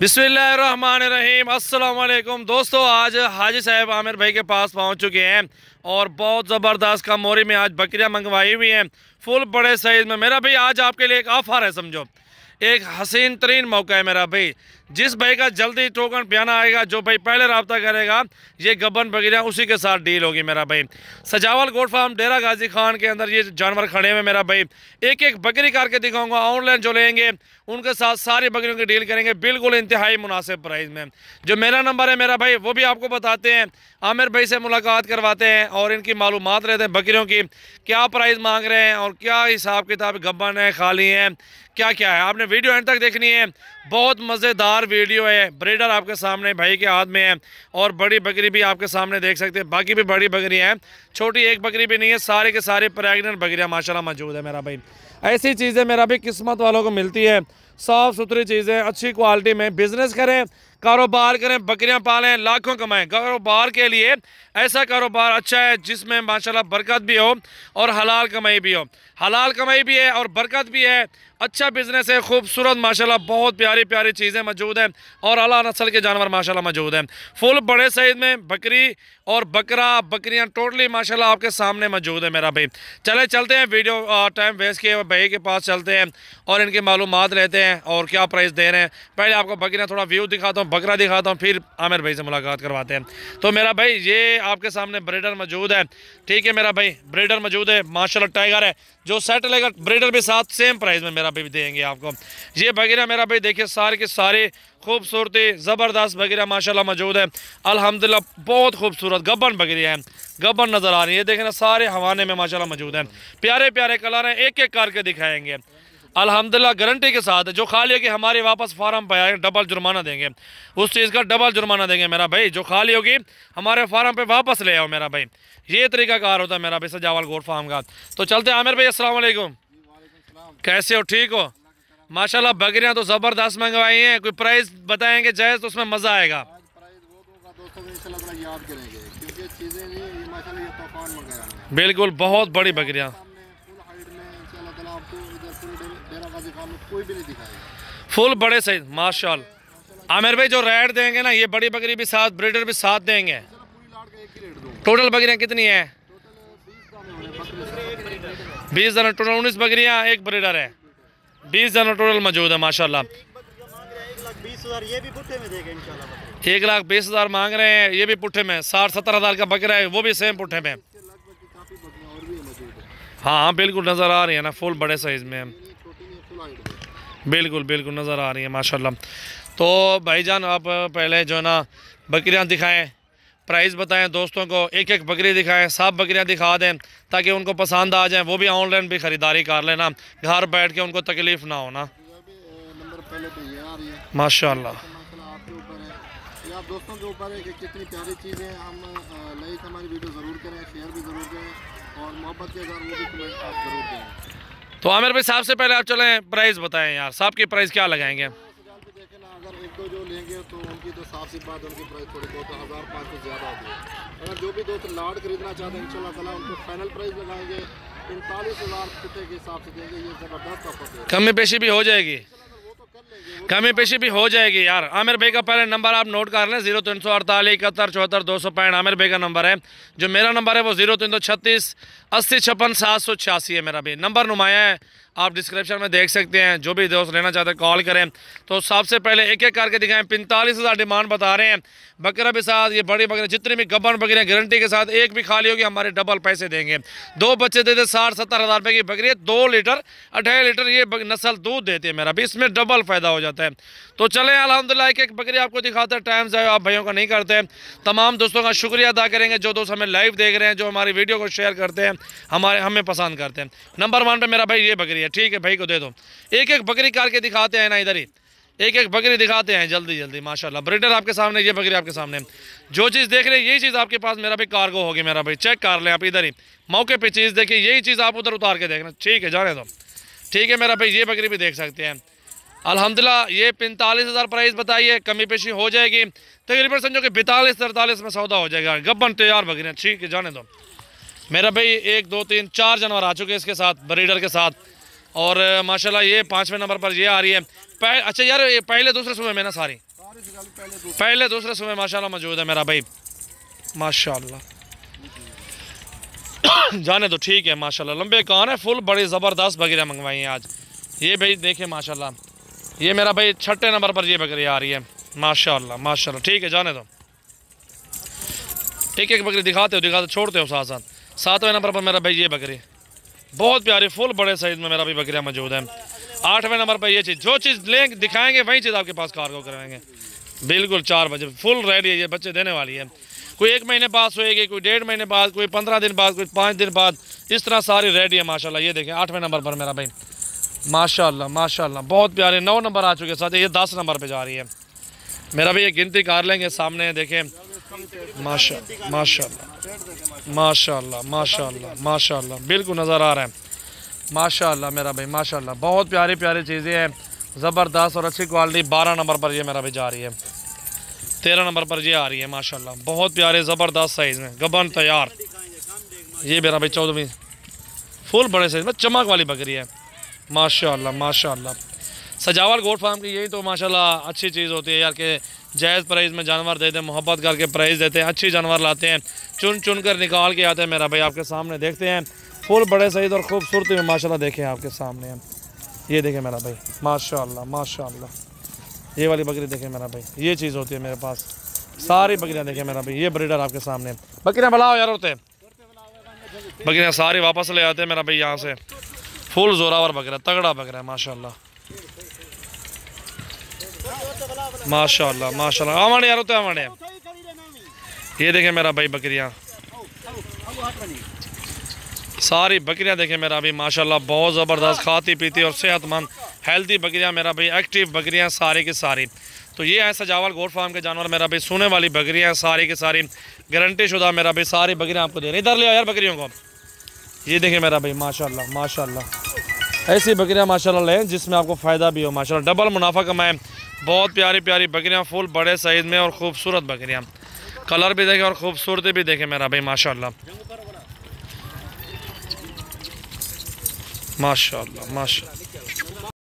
बिसमीम अल्लाम दोस्तों आज हाजी साहब आमिर भाई के पास पहुंच चुके हैं और बहुत ज़बरदस्त कमोरी में आज बकरियां मंगवाई हुई हैं फुल बड़े साइज़ में मेरा भाई आज आपके लिए एक ऑफ़र है समझो एक हसीन तरीन मौका है मेरा भाई जिस भाई का जल्दी टोकन प्याना आएगा जो भाई पहले रबता करेगा ये गबन बगीरा उसी के साथ डील होगी मेरा भाई सजावल गोड फार्म डेरा गाजी खान के अंदर ये जानवर खड़े हुए मेरा भाई एक एक बकरी करके दिखाऊंगा ऑनलाइन जो लेंगे उनके साथ सारी बकरियों की डील करेंगे बिल्कुल इंतहाई मुनासिब प्राइस में जो मेरा नंबर है मेरा भाई वो भी आपको बताते हैं आमिर भाई से मुलाकात करवाते हैं और इनकी मालूम लेते हैं बकरियों की क्या प्राइस मांग रहे हैं और क्या हिसाब किताब गबन है खाली हैं क्या क्या है आपने वीडियो एंड तक देखनी है बहुत मज़ेदार वीडियो है ब्रेडर आपके सामने भाई के हाथ में है और बड़ी बकरी भी आपके सामने देख सकते हैं बाकी भी बड़ी बकरी हैं छोटी एक बकरी भी नहीं है सारे के सारे प्रेगनेंट बकरियाँ माशा मौजूद है मेरा भाई ऐसी चीज़ें मेरा भी किस्मत वालों को मिलती है साफ़ सुथरी चीज़ें अच्छी क्वालिटी में बिज़नेस करें कारोबार करें बकरियां पालें लाखों कमाएं कारोबार के लिए ऐसा कारोबार अच्छा है जिसमें माशाल्लाह बरकत भी हो और हलाल कमाई भी हो हलाल कमाई भी है और बरकत भी है अच्छा बिजनेस है खूबसूरत माशाल्लाह बहुत प्यारी प्यारी चीज़ें मौजूद हैं और अला नस्ल के जानवर माशाल्लाह मौजूद हैं फुल बड़े साइज में बकरी और बकरा बकरियां टोटली माशाल्लाह आपके सामने मौजूद है मेरा भाई चले चलते हैं वीडियो टाइम वेस्ट किए भाई के पास चलते हैं और इनकी मालूम लेते हैं और क्या प्राइस दे रहे हैं पहले आपको बकरियाँ थोड़ा व्यू दिखाता हूँ बकरा दिखाता हूँ फिर आमिर भाई से मुलाकात करवाते हैं तो मेरा भाई ये आपके सामने ब्रेडर मौजूद है ठीक है मेरा भाई ब्रेडर मौजूद है मार्शल टाइगर है जो सेट लेगा ब्रेडर भी साथ सेम प्राइस में मेरा भाई देंगे आपको ये बगैरा मेरा भाई देखिए सारे के सारे खूबसूरती ज़बरदस्त बगैरा माशाल्लाह मौजूद है अल्हम्दुलिल्लाह बहुत खूबसूरत गबन बगैरिया है गबन नज़र आ रही है देखे ना सारे हवाने में माशाल्लाह मौजूद है प्यारे प्यारे कलर हैं एक एक करके दिखाएंगे अल्हम्दुलिल्लाह गारंटी के साथ जो खा लिया कि हमारे वापस फार्म पर आए डबल जुर्माना देंगे उस चीज़ का डबल जुर्माना देंगे मेरा भाई जो खा लियोगी होगी हमारे फार्म पे वापस ले आओ मेरा भाई ये तरीका कार होता है मेरा भाई सजावल गोर फार्म का तो चलते आमिर भाई असल कैसे हो ठीक हो माशाला बकरियाँ तो ज़बरदस्त मंगवाई हैं कोई प्राइस बताएँगे जायज़ तो उसमें मज़ा आएगा तो बिल्कुल बहुत बड़ी बकरियाँ फुल बड़े साइज माशाल आमिर भाई जो रेड देंगे ना ये बड़ी बकरी भी साथ ब्रीडर भी साथ देंगे टोटल बकरियाँ कितनी है बीस जन टोटल उन्नीस बकरियाँ एक ब्रीडर है बीस जन टोटल मौजूद है माशाल्लाह एक लाख बीस हज़ार मांग रहे हैं ये भी पुट्ठे में साठ सत्तर हज़ार का बकरा है वो भी सेम पुट्ठे में हाँ, हाँ बिल्कुल नज़र आ रही है ना फुल बड़े साइज़ में बिल्कुल बिल्कुल नज़र आ रही है माशाल्लाह तो भाईजान आप पहले जो है ना बकरियाँ दिखाएं प्राइस बताएं दोस्तों को एक एक बकरी दिखाएं सब बकरियाँ दिखा दें ताकि उनको पसंद आ जाए वो भी ऑनलाइन भी ख़रीदारी कर लेना घर बैठ के उनको तकलीफ़ ना होना माशा दोस्तों के ऊपर है कि कितनी प्यारी चीज़ है हम लाइक हमारी वीडियो ज़रूर करें शेयर भी ज़रूर करें और मोहब्बत के तो आमिर भाई साहब से पहले आप चले प्राइस बताएं यार साहब के प्राइस क्या लगाएंगे अगर एक दो जो लेंगे तो उनकी तो साफ सी बात उनकी प्राइस थोड़ी बहुत हज़ार पाँच सौ ज़्यादा होगी अगर जो भी दोस्त लाड खरीदना चाहते हैं इन ताला उनको फाइनल प्राइस लगाएंगे पैंतालीस हज़ार के हिसाब से देंगे ये ज़बरदस्त ऑफर कमी पेशी भी हो जाएगी कमी पेशी भी हो जाएगी यार आमिर भाई का पहले नंबर आप नोट कर लें जीरो तीन सौ अड़तालीस इकहत्तर चौहत्तर दो सौ पैंठ आमिर भाई का नंबर है जो मेरा नंबर है वो जीरो तीन सौ छत्तीस अस्सी छप्पन सात सौ छियासी है मेरा भी नंबर नुमाया है आप डिस्क्रिप्शन में देख सकते हैं जो भी दोस्त लेना चाहते हैं कॉल करें तो सबसे पहले एक एक करके दिखाएं पैंतालीस हज़ार डिमांड बता रहे हैं बकरा के साथ ये बड़ी बकरे जितनी भी गबन बकरियाँ गारंटी के साथ एक भी खाली होगी हमारे डबल पैसे देंगे दो बच्चे देते साठ सत्तर हज़ार रुपये की बकरी दो लीटर अढ़ाई लीटर ये नस्ल दूध देती है मेरा भी इसमें डबल फ़ायदा हो जाता है तो चले अलहमदिल्ला एक एक बकरी आपको दिखाते हैं टाइम से आप भाइयों का नहीं करते हैं तमाम दोस्तों का शुक्रिया अदा करेंगे जो दोस्त हमें लाइव देख रहे हैं जो हमारी वीडियो को शेयर करते हैं हमारे हमें पसंद करते हैं नंबर वन पर मेरा भाई ये बकरी रही है ठीक है भाई को दे दो एक एक बकरी काट के दिखाते हैं ना इधर ही एक एक बकरी दिखाते हैं जल्दी जल्दी माशाल्लाह ब्रिडर आपके सामने ये बकरी आपके सामने जो चीज़ देख रहे हैं यही चीज़ आपके पास मेरा भाई कार्गो होगी मेरा भाई चेक कर लें आप इधर ही मौके पे चीज़ देखिए यही चीज़ आप उधर उतार के देखना ठीक है जाने दो ठीक है मेरा भाई ये बकरी भी देख सकते हैं अलहमदिल्ला ये पैंतालीस हज़ार प्राइस बताइए कमी पेशी हो जाएगी तकरीबन समझो कि बैतालीस तरतालीस में सौदा हो जाएगा गब्बन तैयार बकरियाँ ठीक है जाने दो मेरा भाई एक दो तीन चार जानवर आ चुके हैं इसके साथ ब्रिडर के साथ और माशाल्लाह ये पाँचवें नंबर पर ये आ रही है पह, अच्छा यार ये पहले दूसरे सुबह में ना सारी पहले दूसरे सुबह माशाल्लाह मौजूद है मेरा भाई माशाल्लाह जाने तो ठीक है माशाल्लाह लंबे कान है फुल बड़ी ज़बरदस्त बकरियाँ मंगवाई हैं आज ये भाई देखें माशाल्लाह ये मेरा भाई छठे नंबर पर ये बकरी आ रही है माशाल्लाह माशाल्लाह ठीक है जाने दो एक एक बकरी दिखाते हो दिखाते छोड़ते हो साथ साथ सातवें नंबर पर मेरा भाई ये बकरी बहुत प्यारे फुल बड़े साइज में मेरा भी बकरिया मौजूद है आठवें नंबर पर ये चीज़ जो चीज़ लें दिखाएंगे वही चीज़ आपके पास कार्गो करवाएंगे बिल्कुल चार बजे फुल रेडी है ये बच्चे देने वाली है कोई एक महीने पास सोएगी कोई डेढ़ महीने बाद कोई पंद्रह दिन बाद कोई पाँच दिन बाद इस तरह सारी रेडी है माशाल्लाह ये देखें आठवें नंबर पर मेरा भाई माशाल्लाह माशाल्लाह बहुत प्यारे नौ नंबर आ चुके साथ ये दस नंबर पर जा रही है मेरा भी ये गिनती कर लेंगे सामने देखें माशा माशा माशा माशा बिल्कुल नज़र आ रहा है माशा मेरा भाई माशा बहुत प्यारी प्यारी चीज़ें हैं ज़बरदस्त और अच्छी क्वालिटी बारह नंबर पर ये मेरा भाई जा रही है तेरह नंबर पर ये आ रही है माशा बहुत प्यारे ज़बरदस्त साइज़ में गबन तैयार ये मेरा भाई चौदहवीं फुल बड़े साइज़ में चमक वाली बकरी है माशा माशा सजावट गोट फार्म की यही तो माशाल्लाह अच्छी चीज़ होती है यार के जायज़ प्राइस में जानवर देते हैं मोहब्बत करके प्राइस देते हैं अच्छी जानवर लाते हैं चुन चुन कर निकाल के आते हैं मेरा भाई आपके सामने देखते हैं फुल बड़े सही और ख़ूबसूरती में माशाल्लाह देखें आपके सामने ये देखें मेरा भाई माशाल्लाह माशाल्लाह ये वाली बकरी देखें मेरा भाई ये चीज़ होती है मेरे पास सारी बकरियाँ देखें मेरा भाई ये ब्रीडर आपके सामने बकरियाँ बढ़ाओ यार होते बकरियाँ सारी वापस ले आते हैं मेरा भाई यहाँ से फुल जोरावर बकरा तगड़ा बकरा है माशाल्लाह माशाल्लाह माशाल्लाह आवाने यारो तो आवाने ये देखें मेरा भाई बकरियाँ सारी बकरियाँ देखें मेरा भाई माशाल्लाह बहुत ज़बरदस्त खाती पीती और सेहतमंद हेल्दी बकरियाँ मेरा भाई एक्टिव बकरियाँ सारी की सारी तो ये है सजावल गोड फार्म के जानवर मेरा भाई सोने वाली बकरियाँ सारी की सारी गारंटी शुदा मेरा भाई सारी बकरियाँ आपको दे रही इधर ले आओ यार बकरियों को ये देखें मेरा भाई माशाल्लाह माशाल्लाह ऐसी बकरियाँ माशाल्लाह लें जिसमें आपको फ़ायदा भी हो माशाल्लाह डबल मुनाफा कमाएं बहुत प्यारी प्यारी बकरियाँ फुल बड़े साइज़ में और ख़ूबसूरत बकरियाँ कलर भी देखें और ख़ूबसूरती भी देखें मेरा भाई माशाल्लाह माशाल्लाह माशा